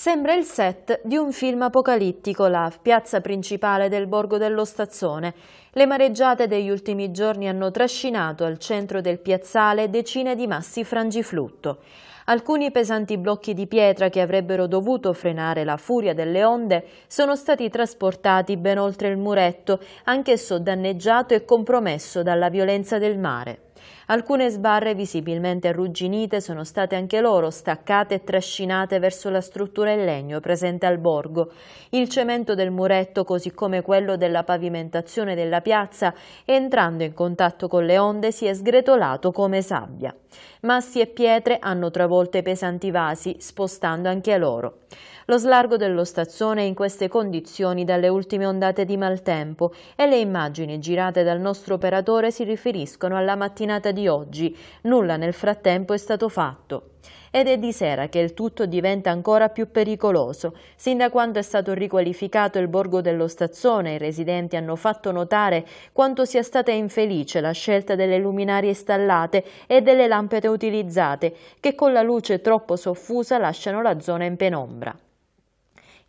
Sembra il set di un film apocalittico, la piazza principale del borgo dello Stazzone. Le mareggiate degli ultimi giorni hanno trascinato al centro del piazzale decine di massi frangiflutto. Alcuni pesanti blocchi di pietra che avrebbero dovuto frenare la furia delle onde sono stati trasportati ben oltre il muretto, anchesso danneggiato e compromesso dalla violenza del mare. Alcune sbarre visibilmente arrugginite sono state anche loro staccate e trascinate verso la struttura in legno presente al borgo. Il cemento del muretto, così come quello della pavimentazione della piazza, entrando in contatto con le onde si è sgretolato come sabbia. Massi e pietre hanno travolto i pesanti vasi, spostando anche loro. Lo slargo dello stazzone è in queste condizioni dalle ultime ondate di maltempo e le immagini girate dal nostro operatore si riferiscono alla mattina mattinata di oggi. Nulla nel frattempo è stato fatto. Ed è di sera che il tutto diventa ancora più pericoloso. Sin da quando è stato riqualificato il borgo dello Stazzone, i residenti hanno fatto notare quanto sia stata infelice la scelta delle luminarie installate e delle lampade utilizzate, che con la luce troppo soffusa lasciano la zona in penombra.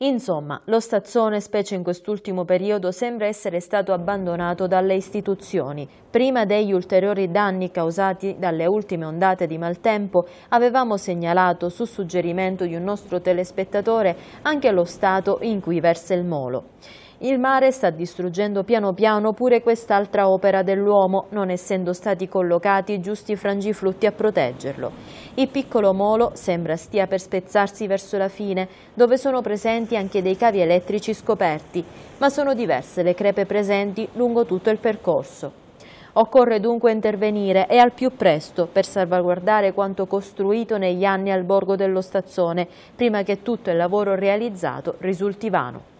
Insomma, lo stazzone, specie in quest'ultimo periodo, sembra essere stato abbandonato dalle istituzioni. Prima degli ulteriori danni causati dalle ultime ondate di maltempo, avevamo segnalato, su suggerimento di un nostro telespettatore, anche lo stato in cui versa il molo. Il mare sta distruggendo piano piano pure quest'altra opera dell'uomo, non essendo stati collocati i giusti frangiflutti a proteggerlo. Il piccolo molo sembra stia per spezzarsi verso la fine, dove sono presenti anche dei cavi elettrici scoperti, ma sono diverse le crepe presenti lungo tutto il percorso. Occorre dunque intervenire e al più presto per salvaguardare quanto costruito negli anni al borgo dello Stazzone, prima che tutto il lavoro realizzato risulti vano.